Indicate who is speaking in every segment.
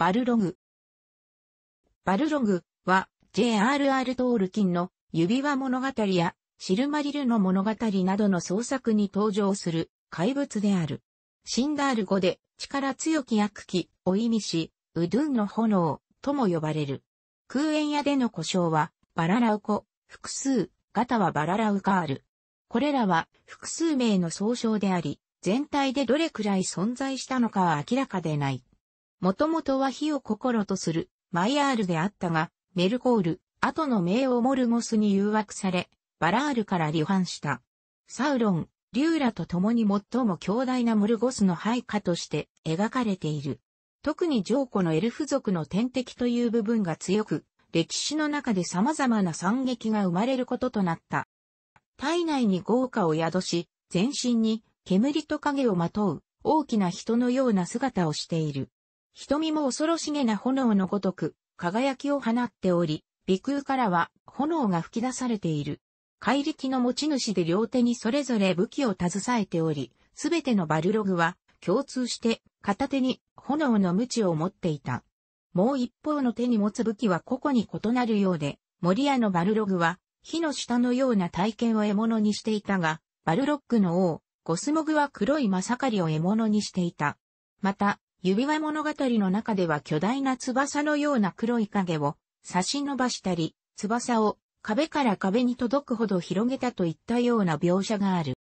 Speaker 1: バルログ。バルログは J.R.R. トールキンの指輪物語やシルマリルの物語などの創作に登場する怪物である。シンダール語で力強き悪鬼を意味し、ウドゥンの炎とも呼ばれる。空縁屋での故障はバララウコ、複数、ガタはバララウカール。これらは複数名の総称であり、全体でどれくらい存在したのかは明らかでない。もともとは火を心とする、マイアールであったが、メルコール、後の名をモルゴスに誘惑され、バラールから離反した。サウロン、リューラと共に最も強大なモルゴスの配下として描かれている。特にジョーコのエルフ族の天敵という部分が強く、歴史の中で様々な惨劇が生まれることとなった。体内に豪華を宿し、全身に煙と影をまとう大きな人のような姿をしている。瞳も恐ろしげな炎のごとく、輝きを放っており、鼻空からは炎が吹き出されている。怪力の持ち主で両手にそれぞれ武器を携えており、すべてのバルログは共通して片手に炎の無知を持っていた。もう一方の手に持つ武器は個々に異なるようで、森屋のバルログは火の下のような体験を獲物にしていたが、バルロックの王、ゴスモグは黒いマサカリを獲物にしていた。また、指輪物語の中では巨大な翼のような黒い影を差し伸ばしたり、翼を壁から壁に届くほど広げたといったような描写がある。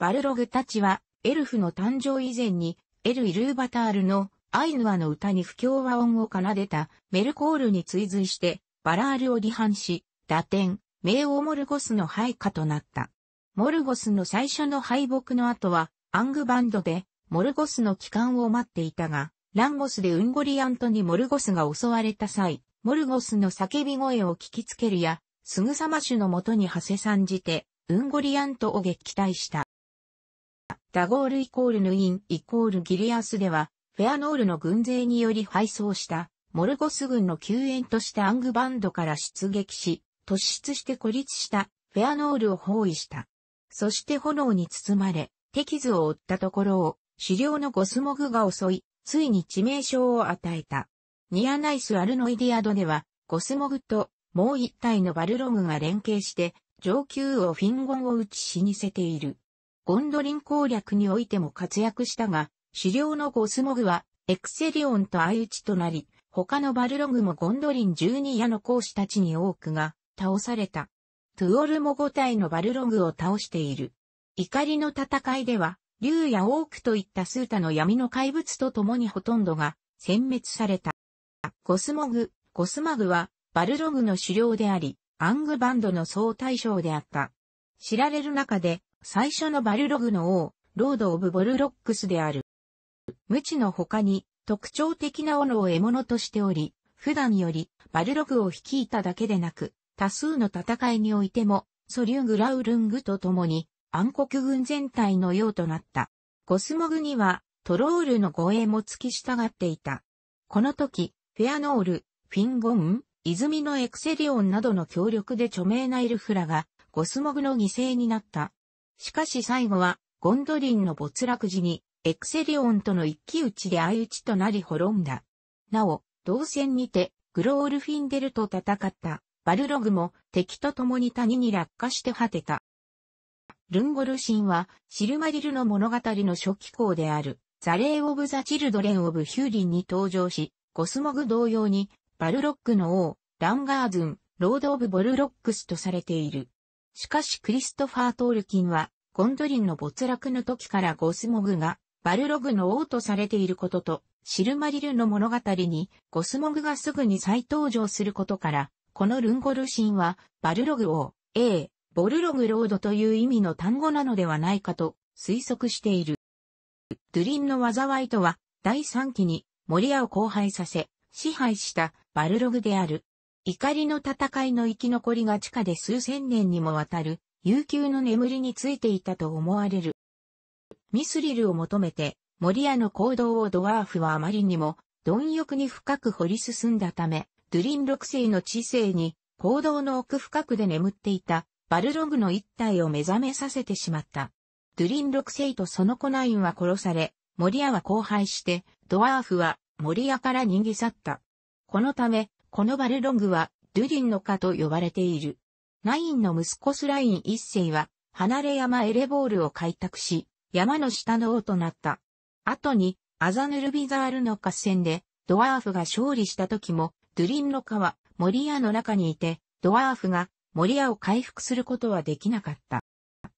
Speaker 1: バルログたちはエルフの誕生以前にエル・イルーバタールのアイヌアの歌に不協和音を奏でたメルコールに追随してバラールを離反し、打点、名王モルゴスの配下となった。モルゴスの最初の敗北の後はアングバンドでモルゴスの帰還を待っていたが、ランゴスでウンゴリアントにモルゴスが襲われた際、モルゴスの叫び声を聞きつけるや、すぐさま主のもとに馳せ参じて、ウンゴリアントを撃退した。ダゴールイコールヌインイコールギリアスでは、フェアノールの軍勢により敗走した、モルゴス軍の救援としてアングバンドから出撃し、突出して孤立したフェアノールを包囲した。そして炎に包まれ、手傷を負ったところを狩猟のゴスモグが襲い、ついに致命傷を与えた。ニアナイス・アルノイディアドでは、ゴスモグともう一体のバルログが連携して、上級をフィンゴンを打ち死にせている。ゴンドリン攻略においても活躍したが、狩猟のゴスモグは、エクセリオンと相打ちとなり、他のバルログもゴンドリン12夜の講師たちに多くが倒された。トゥオルモ5体のバルログを倒している。怒りの戦いでは、竜やオークといった数多の闇の怪物と共にほとんどが殲滅された。ゴスモグ、ゴスマグはバルログの狩猟であり、アングバンドの総大将であった。知られる中で最初のバルログの王、ロード・オブ・ボルロックスである。無知の他に特徴的な斧を獲物としており、普段よりバルログを率いただけでなく、多数の戦いにおいても、ソリュグラウルングと共に暗黒軍全体のようとなった。コスモグにはトロールの護衛も付き従っていた。この時、フェアノール、フィンゴン、泉のエクセリオンなどの協力で著名なイルフラがゴスモグの犠牲になった。しかし最後はゴンドリンの没落時にエクセリオンとの一騎打ちで相打ちとなり滅んだ。なお、同戦にてグロールフィンデルと戦ったバルログも敵と共に谷に落下して果てた。ルンゴルシンは、シルマリルの物語の初期項である、ザレー・オブ・ザ・チルドレン・オブ・ヒューリンに登場し、ゴスモグ同様に、バルロックの王、ランガーズン、ロード・オブ・ボルロックスとされている。しかしクリストファー・トールキンは、ゴンドリンの没落の時からゴスモグが、バルログの王とされていることと、シルマリルの物語に、ゴスモグがすぐに再登場することから、このルンゴルシンは、バルログ王、A、ボルログロードという意味の単語なのではないかと推測している。ドゥリンの災いとは、第3期に森屋を荒廃させ、支配したバルログである。怒りの戦いの生き残りが地下で数千年にもわたる、悠久の眠りについていたと思われる。ミスリルを求めて、森屋の行動をドワーフはあまりにも、貪欲に深く掘り進んだため、ドゥリン6世の知性に、行動の奥深くで眠っていたバルログの一体を目覚めさせてしまった。ドゥリン6世とその子ナインは殺され、リアは荒廃して、ドワーフはリアから逃げ去った。このため、このバルログは、ドゥリンの家と呼ばれている。ナインの息子スライン一世は、離れ山エレボールを開拓し、山の下の王となった。後に、アザヌルビザールの合戦で、ドワーフが勝利した時も、ドゥリンの家はリアの中にいて、ドワーフが森屋を回復することはできなかった。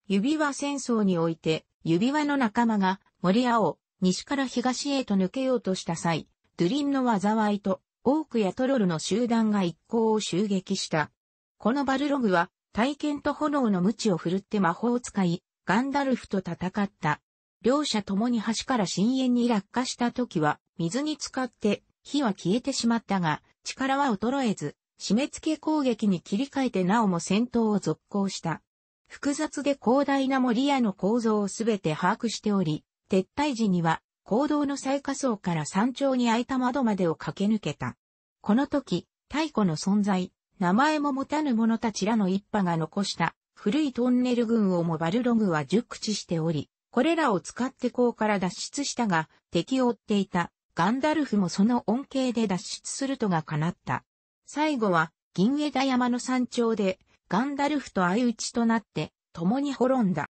Speaker 1: 指輪戦争において、指輪の仲間が森屋を西から東へと抜けようとした際、ドゥリンの災いと、オークやトロルの集団が一行を襲撃した。このバルログは、体験と炎の鞭を振るって魔法を使い、ガンダルフと戦った。両者ともに橋から深淵に落下した時は、水に浸かって、火は消えてしまったが、力は衰えず、締め付け攻撃に切り替えてなおも戦闘を続行した。複雑で広大な森屋の構造をすべて把握しており、撤退時には、坑道の最下層から山頂に開いた窓までを駆け抜けた。この時、太古の存在、名前も持たぬ者たちらの一派が残した古いトンネル群をもバルログは熟知しており、これらを使ってこうから脱出したが、敵を追っていたガンダルフもその恩恵で脱出するとが叶った。最後は銀枝山の山頂でガンダルフと相打ちとなって共に滅んだ。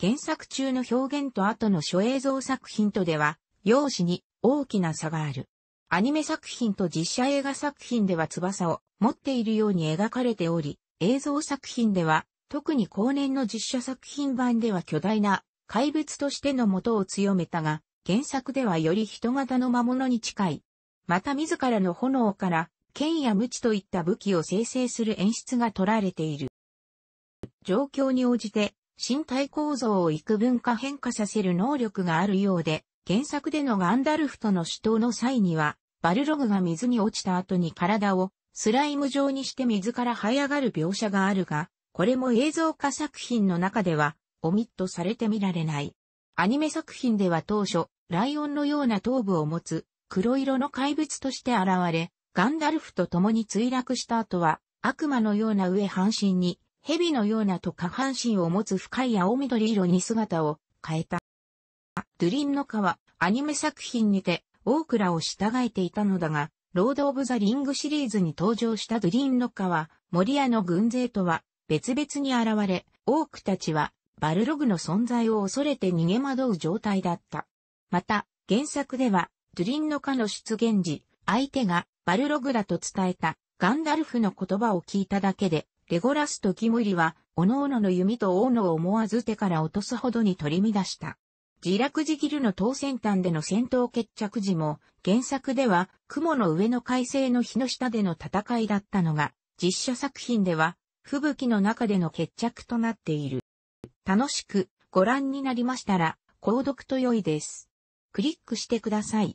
Speaker 1: 原作中の表現と後の諸映像作品とでは、容姿に大きな差がある。アニメ作品と実写映画作品では翼を持っているように描かれており、映像作品では、特に後年の実写作品版では巨大な怪物としての元を強めたが、原作ではより人型の魔物に近い。また自らの炎から剣や無知といった武器を生成する演出が取られている。状況に応じて身体構造を幾分か変化させる能力があるようで、原作でのガンダルフとの死闘の際には、バルログが水に落ちた後に体をスライム状にして水から這い上がる描写があるが、これも映像化作品の中ではオミットされて見られない。アニメ作品では当初、ライオンのような頭部を持つ黒色の怪物として現れ、ガンダルフと共に墜落した後は、悪魔のような上半身に、蛇のようなと下半身を持つ深い青緑色に姿を変えた。ドゥリンの川はアニメ作品にて、オークラを従えていたのだが、ロード・オブ・ザ・リングシリーズに登場したドゥリンの川、森屋の軍勢とは別々に現れ、オークたちはバルログの存在を恐れて逃げ惑う状態だった。また、原作では、ドゥリンの川の出現時、相手がバルログラと伝えたガンダルフの言葉を聞いただけで、レゴラスとキムリは、各々の弓と斧を思わず手から落とすほどに取り乱した。自落自ギルの当先端での戦闘決着時も、原作では雲の上の快晴の日の下での戦いだったのが、実写作品では、吹雪の中での決着となっている。楽しくご覧になりましたら、購読と良いです。クリックしてください。